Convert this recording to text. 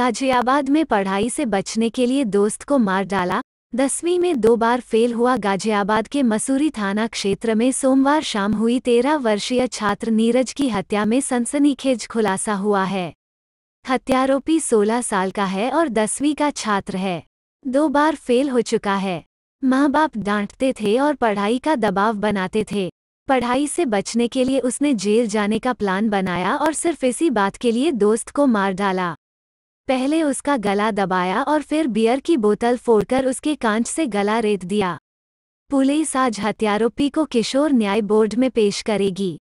गाजियाबाद में पढ़ाई से बचने के लिए दोस्त को मार डाला दसवीं में दो बार फेल हुआ गाजियाबाद के मसूरी थाना क्षेत्र में सोमवार शाम हुई तेरह वर्षीय छात्र नीरज की हत्या में सनसनीखेज खुलासा हुआ है हत्यारोपी 16 साल का है और दसवीं का छात्र है दो बार फेल हो चुका है माँ बाप डांटते थे और पढ़ाई का दबाव बनाते थे पढ़ाई से बचने के लिए उसने जेल जाने का प्लान बनाया और सिर्फ इसी बात के लिए दोस्त को मार डाला पहले उसका गला दबाया और फिर बियर की बोतल फोड़कर उसके कांच से गला रेत दिया पुलिस आज हत्यारोपी को किशोर न्याय बोर्ड में पेश करेगी